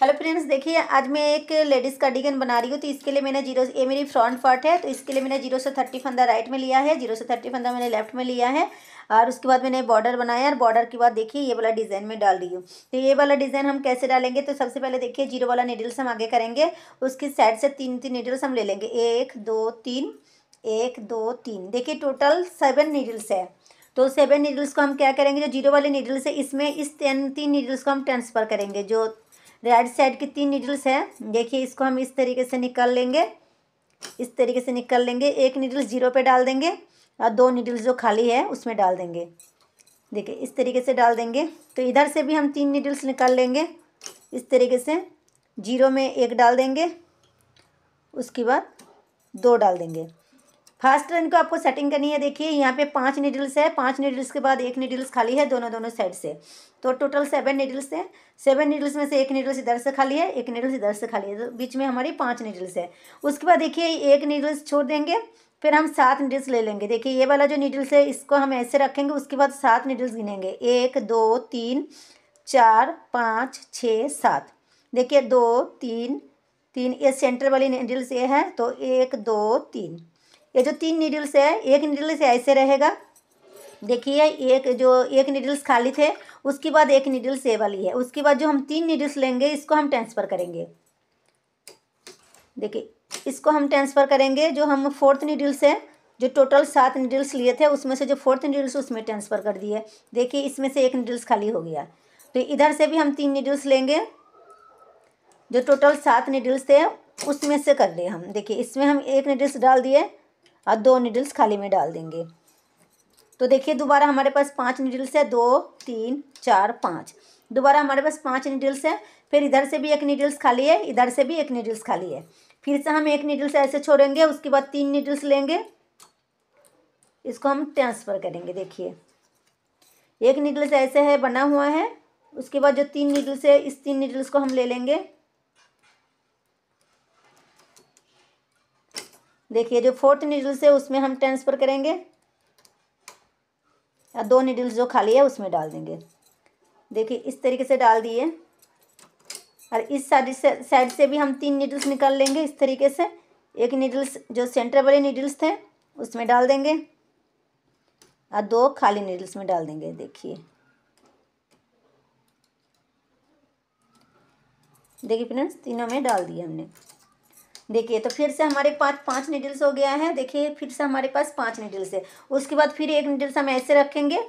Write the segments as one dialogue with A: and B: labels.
A: hello friends देखिए आज मैं एक लेडीज़ कार्डिगन बना रही हूँ तो इसके लिए मैंने जीरो ये मेरी फ्रंट पार्ट है तो इसके लिए मैंने जीरो से थर्टी फंदा राइट में लिया है जीरो से थर्टी फंदा मैंने लेफ्ट में लिया है और उसके बाद मैंने बॉर्डर बनाया और बॉर्डर के बाद देखिए ये वाला डिज़ाइन में डाल रही हूँ तो ये वाला डिज़ाइन हम कैसे डालेंगे तो सबसे पहले देखिए जीरो वाला नीडल्स हम आगे करेंगे उसकी साइड से तीन तीन नीडल्स हम ले लेंगे एक दो तीन एक दो तीन देखिए टोटल सेवन नीडल्स है तो सेवन नीडल्स को हम क्या करेंगे जो जीरो वाले नीडल्स है इसमें इस तीन तीन नीडल्स को हम ट्रांसफ़र करेंगे जो राइट साइड की तीन नीडल्स हैं देखिए इसको हम इस तरीके से निकाल लेंगे इस तरीके से निकाल लेंगे एक नीडल्स जीरो पे डाल देंगे और दो नीडल्स जो खाली है उसमें डाल देंगे देखिए इस तरीके से डाल देंगे तो इधर से भी हम तीन नीडल्स निकाल लेंगे इस तरीके से जीरो में एक डाल देंगे उसके बाद दो डाल देंगे फर्स्ट रन को आपको सेटिंग करनी है देखिए यहाँ पे पांच नीडल्स है पांच नीडल्स के बाद एक नीडल्स खाली है दोनों दोनों साइड से तो टोटल सेवन नीडल्स हैं सेवन नीडल्स में से एक नीडल्स इधर से खाली है एक नीडल्स इधर से खाली है तो बीच में हमारी पाँच नीडल्स है उसके बाद देखिए एक नीडल्स छोड़ देंगे फिर हम सात नीडल्स ले लेंगे देखिए ये वाला जो नीडल्स है इसको हम ऐसे रखेंगे उसके बाद सात नीडल्स गिनेंगे एक दो तीन चार पाँच छः सात देखिए दो तीन तीन ये सेंटर वाली नीडल्स ये है तो एक दो तीन ये जो तीन नीडल्स है एक नीडल्स ऐसे रहेगा देखिए एक जो एक नीडल्स खाली थे उसके बाद एक नीडल्स ये वाली है उसके बाद जो हम तीन नीडल्स लेंगे इसको हम ट्रांसफ़र करेंगे देखिए इसको हम ट्रांसफ़र करेंगे जो हम फोर्थ नीडल्स है जो टोटल सात नीडल्स लिए थे उसमें से जो फोर्थ नीडल्स उसमें ट्रांसफ़र कर दिए देखिए इसमें से एक नीडल्स खाली हो गया तो इधर से भी हम तीन नीडल्स लेंगे जो टोटल सात नीडल्स थे उसमें से कर लिए हम देखिए इसमें हम एक नीडल्स डाल दिए और दो नीडल्स खाली में डाल देंगे तो देखिए दोबारा हमारे पास पांच नीडल्स है दो तीन चार पाँच दोबारा हमारे पास पांच नीडल्स है फिर इधर से भी एक नीडल्स खाली है इधर से भी एक नीडल्स खाली है फिर से हम एक नीडल्स ऐसे छोड़ेंगे उसके बाद तीन नीडल्स लेंगे इसको हम ट्रांसफ़र करेंगे देखिए एक नीडल्स ऐसे है बना हुआ है उसके बाद जो तीन नीडल्स है इस तीन नीडल्स को हम ले लेंगे देखिए जो फोर्थ नीडल्स है उसमें हम ट्रांसफ़र करेंगे और दो निडल्स जो खाली है उसमें डाल देंगे देखिए इस तरीके से डाल दिए और इस साइड से साइड से भी हम तीन निडल्स निकाल लेंगे इस तरीके से एक निडल्स जो सेंटर वाले निडल्स थे उसमें डाल देंगे और दो खाली निडल्स में डाल देंगे देखिए देखिए फ्रेंड्स तीनों में डाल दिए हमने देखिए तो फिर से हमारे पास पाँच नीडल्स हो गया है देखिए फिर से हमारे पास पाँच नीडल्स है उसके बाद फिर एक नीडल्स हम ऐसे रखेंगे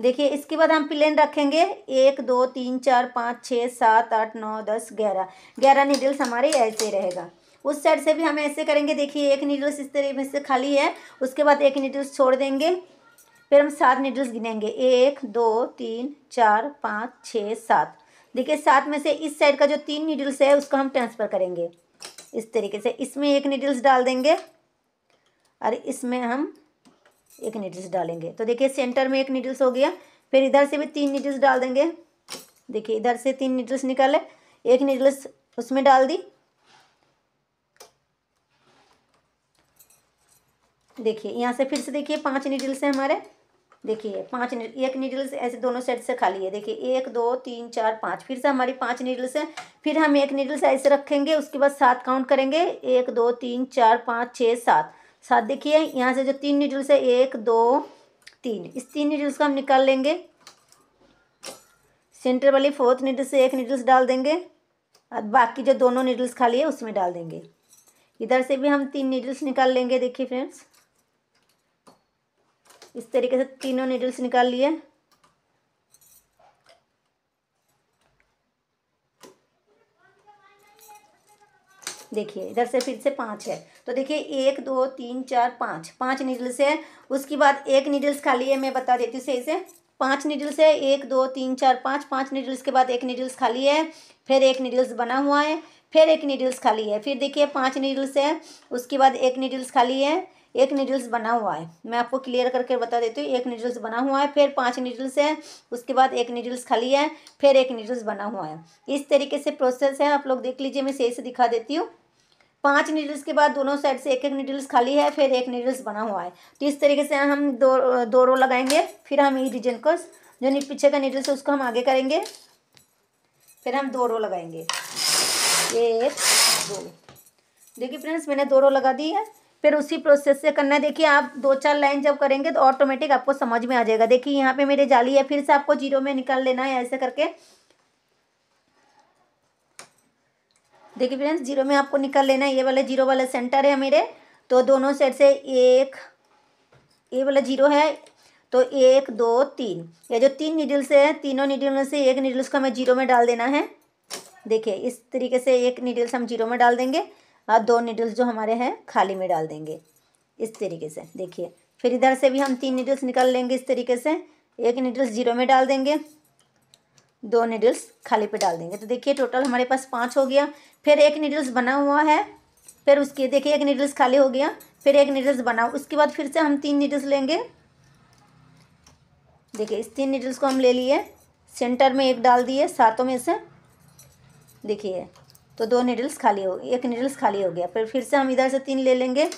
A: देखिए इसके बाद हम प्लेन रखेंगे एक दो तीन चार पाँच छः सात आठ नौ दस ग्यारह ग्यारह नीडल्स हमारे ऐसे रहेगा उस साइड से भी हम ऐसे करेंगे देखिए एक नीडल्स इस तरह से खाली है उसके बाद एक नीडल्स छोड़ देंगे फिर हम सात नीडल्स गिनेंगे एक दो तीन चार पाँच छः सात देखिए साथ में से इस साइड का जो तीन नीडल्स है उसको हम ट्रांसफ़र करेंगे इस तरीके से इसमें एक नीडल्स डाल देंगे और इसमें हम एक नीडल्स डालेंगे तो देखिए सेंटर में एक नीडल्स हो गया फिर इधर से भी तीन नीडल्स डाल देंगे देखिए इधर से तीन नीडल्स निकाले एक नीडल्स उसमें डाल दी देखिए यहाँ से फिर से देखिए पांच नीडल्स हैं हमारे देखिए पांच एक नीडल्स ऐसे दोनों साइड से खाली है देखिए एक दो तीन चार पाँच फिर से हमारी पांच नीडल्स हैं फिर हम एक नीडल्स ऐसे रखेंगे उसके बाद सात काउंट करेंगे एक दो तीन चार पाँच छः सात सात देखिए यहाँ से जो तीन नीडल्स है एक दो तीन इस तीन नीडल्स को हम निकाल लेंगे सेंटर वाली फोर्थ नीडल से एक नीडल्स डाल देंगे और बाकी जो दोनों नीडल्स खाली है उसमें डाल देंगे इधर से भी हम तीन नीडल्स निकाल लेंगे देखिए फ्रेंड्स इस तरीके से तीनों नीडल्स निकाल लिए देखिए इधर से फिर से पांच है तो देखिए एक दो तीन चार पांच पांच नीडल्स है उसके बाद एक नीडल्स खाली है मैं बता देती हूँ सही से पांच नीडल्स है एक दो तीन चार पांच पांच नीडल्स के बाद एक नीडल्स खाली है फिर एक नीडल्स बना हुआ है फिर एक नीडल्स खाली है फिर देखिए पांच नीडल्स है उसके बाद एक नीडल्स खाली है एक नीडल्स बना हुआ है मैं आपको क्लियर करके बता देती हूँ एक नीडल्स बना हुआ है फिर पाँच नीडल्स है उसके बाद एक नीडल्स खाली है फिर एक नीडल्स बना हुआ है इस तरीके से प्रोसेस है आप लोग देख लीजिए मैं सही से दिखा देती हूँ पांच नीडल्स के बाद दोनों साइड से एक एक नीडल्स खाली है फिर एक नीडल्स बना हुआ है तो इस तरीके से हम दो दो रो लगाएंगे फिर हम इस डिजाइन को जो पीछे का नीडल्स है उसको हम आगे करेंगे फिर हम दो रो लगाएंगे एक दो देखिए फ्रेंड्स मैंने दो रो लगा दी है फिर उसी प्रोसेस से करना है देखिए आप दो चार लाइन जब करेंगे तो ऑटोमेटिक आपको समझ में आ जाएगा देखिए यहाँ पे मेरे जाली है फिर से आपको जीरो में निकाल लेना है ऐसे करके देखिए फ्रेंड्स जीरो में आपको निकाल लेना है ये वाला जीरो वाला सेंटर है मेरे तो दोनों साइड से एक ये वाला जीरो है तो एक दो तीन ये जो तीन निडल्स है तीनों निडल में से एक निडल्स को हमें जीरो में डाल देना है देखिए इस तरीके से एक निडल्स हम जीरो में डाल देंगे और हाँ, दो नीडल्स जो हमारे हैं खाली में डाल देंगे इस तरीके से देखिए फिर इधर से भी हम तीन नीडल्स निकाल लेंगे इस तरीके से एक नीडल्स जीरो में डाल देंगे दो नीडल्स खाली पे डाल देंगे तो देखिए टोटल हमारे पास पाँच हो गया फिर एक नीडल्स बना हुआ है फिर उसके देखिए एक नीडल्स खाली हो गया फिर एक नीडल्स बना उसके बाद फिर से हम तीन नीडल्स लेंगे देखिए इस तीन नीडल्स को हम ले लिए सेंटर में एक डाल दिए सातों में से देखिए तो दो नीडल्स खाली हो एक नीडल्स खाली हो गया फिर फिर से हम इधर से तीन ले लेंगे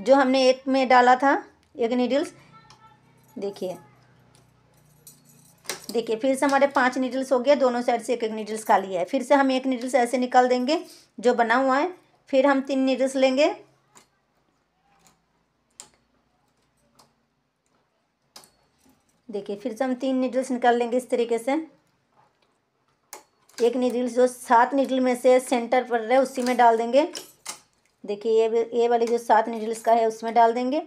A: जो हमने एक में डाला था एक नीडल्स देखिए देखिए फिर से हमारे पांच नीडल्स हो गया दोनों साइड से एक एक नीडल्स खाली है फिर से हम एक नीडल्स ऐसे निकाल देंगे जो बना हुआ है फिर हम तीन नीडल्स लेंगे देखिए फिर से हम तीन नीडल्स निकाल लेंगे इस तरीके से एक नीडल जो सात नीडल में से सेंटर पर है उसी में डाल देंगे देखिए ये ये वाली जो सात नीडल्स का है उसमें डाल देंगे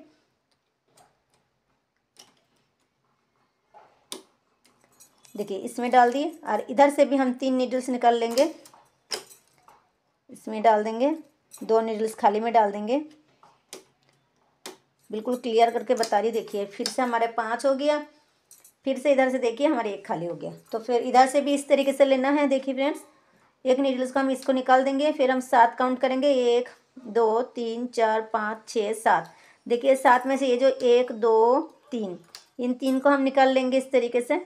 A: देखिए इसमें डाल दिए और इधर से भी हम तीन नीडल्स निकाल लेंगे इसमें डाल देंगे दो नीडल्स खाली में डाल देंगे बिल्कुल क्लियर करके बता रही देखिए फिर से हमारे पाँच हो गया फिर से इधर से देखिए हमारे एक खाली हो गया तो फिर इधर से भी इस तरीके से लेना है देखिए फ्रेंड्स एक नीडल्स को हम इसको निकाल देंगे फिर हम सात काउंट करेंगे एक दो तीन चार पाँच छः सात देखिए सात में से ये जो एक दो तीन इन तीन को हम निकाल लेंगे इस तरीके से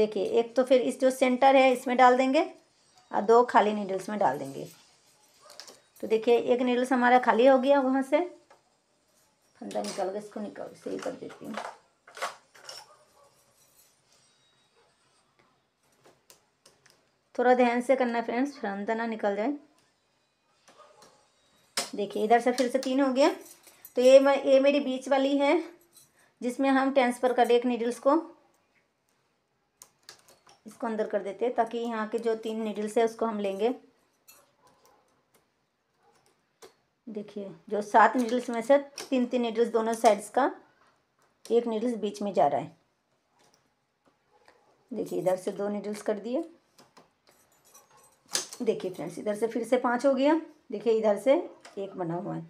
A: देखिए एक तो फिर इस जो सेंटर है इसमें डाल देंगे और दो खाली नीडल्स में डाल देंगे तो देखिए एक नीडल्स हमारा खाली हो गया वहाँ से फंदा निकाल के इसको निकाल सही कर देती हूँ थोड़ा ध्यान से करना है फ्रेंड्स फंदा ना निकल जाए देखिए इधर से फिर से तीन हो गया तो ये ये मेरी बीच वाली है जिसमें हम ट्रांसफ़र कर रहे एक नीडल्स को इसको अंदर कर देते हैं ताकि यहाँ के जो तीन नीडल्स है उसको हम लेंगे देखिए जो सात नीडल्स में से तीन तीन नीडल्स दोनों साइड्स का एक नीडल्स बीच में जा रहा है देखिए इधर से दो नीडल्स कर दिए देखिए फ्रेंड्स इधर से फिर से पाँच हो गया देखिए इधर से एक बना हुआ है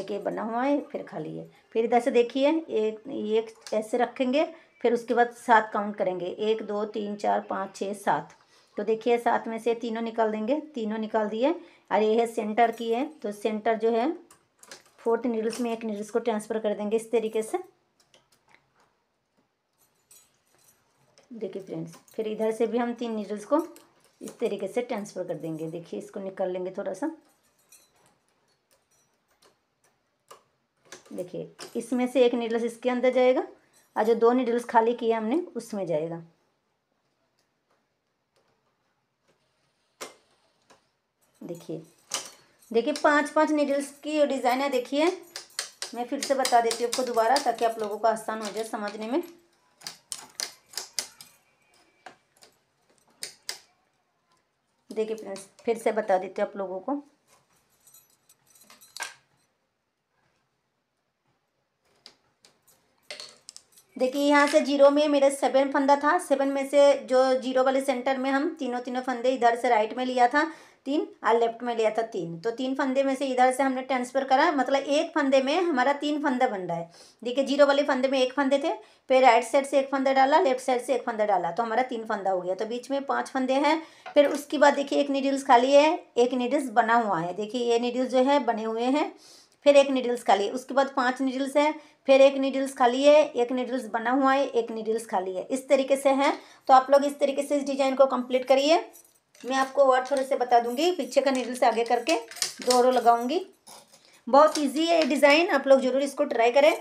A: एक एक बना हुआ है फिर खाली है फिर इधर से देखिए एक एक ऐसे रखेंगे फिर उसके बाद सात काउंट करेंगे एक दो तीन चार पाँच छः सात तो देखिए सात में से तीनों निकाल देंगे तीनों निकाल दिए और ये है सेंटर की है तो सेंटर जो है फोर्थ नीडल्स में एक नीडल्स को ट्रांसफ़र कर देंगे इस तरीके से देखिए फ्रेंड्स फिर इधर से भी हम तीन नीडल्स को इस तरीके से ट्रांसफ़र कर देंगे देखिए इसको निकाल लेंगे थोड़ा सा देखिए इसमें से एक नीडल्स इसके अंदर जाएगा और जो दो नीडल्स खाली किए हमने उसमें जाएगा देखिए देखिए पांच पांच नीडल्स की डिज़ाइन है देखिए मैं फिर से बता देती हूँ आपको दोबारा ताकि आप लोगों को आसान हो जाए समझने में देखिए फ्रेंड्स फिर से बता देती हूँ आप लोगों को देखिए यहाँ से जीरो में मेरा सेवन फंदा था सेवन में से जो जीरो वाले सेंटर में हम तीनों तीनों फंदे इधर से राइट में लिया था तीन और लेफ्ट में लिया था तीन तो तीन फंदे में से इधर से हमने ट्रांसफ़र करा मतलब एक फंदे में हमारा तीन फंदा बन रहा है देखिए जीरो वाले फंदे में एक फंदे थे फिर राइट साइड से एक फंदा डाला लेफ्ट साइड से एक फंदा डाला तो हमारा तीन फंदा हो गया तो बीच में पाँच फंदे हैं फिर उसके बाद देखिए एक नीडल्स खाली है एक नीडल्स बना हुआ है देखिए ये नीडल्स जो है बने हुए हैं फिर एक नीडल्स खाली है उसके बाद पांच नीडल्स है फिर एक नीडल्स खाली है एक नीडल्स बना हुआ है एक नीडल्स खाली है इस तरीके से है तो आप लोग इस तरीके से इस डिजाइन को कंप्लीट करिए मैं आपको और थोड़े से बता दूंगी पीछे का नीडल से आगे करके दो रो लगाऊंगी बहुत इजी है ये डिज़ाइन आप लोग ज़रूर इसको ट्राई करें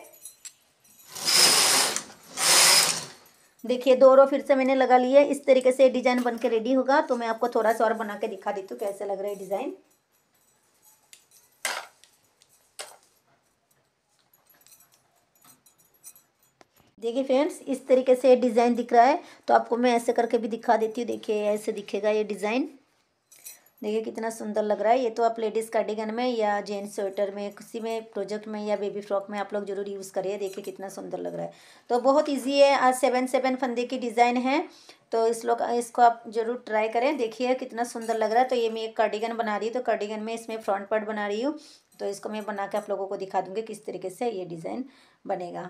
A: देखिए दो रो फिर से मैंने लगा लिया इस तरीके से डिज़ाइन बन के रेडी होगा तो मैं आपको थोड़ा सा और बना के दिखा देती हूँ कैसे लग रहा है डिज़ाइन देखिए फ्रेंड्स इस तरीके से डिज़ाइन दिख रहा है तो आपको मैं ऐसे करके भी दिखा देती हूँ देखिए ऐसे दिखेगा ये डिज़ाइन देखिए कितना सुंदर लग रहा है ये तो आप लेडीज़ कार्डिगन में या जेंट्स स्वेटर में किसी में प्रोजेक्ट में या बेबी फ्रॉक में आप लोग जरूर यूज़ करिए देखिए कितना सुंदर लग रहा है तो बहुत इजी है आज सेवन सेवन फंदे की डिज़ाइन है तो इस लोग इसको आप जरूर ट्राई करें देखिए कितना सुंदर लग रहा है तो ये मैं एक कार्डिगन बना रही हूँ तो कार्डिगन में इसमें फ्रंट पार्ट बना रही हूँ तो इसको मैं बना के आप लोगों को दिखा दूँगी किस तरीके से ये डिज़ाइन बनेगा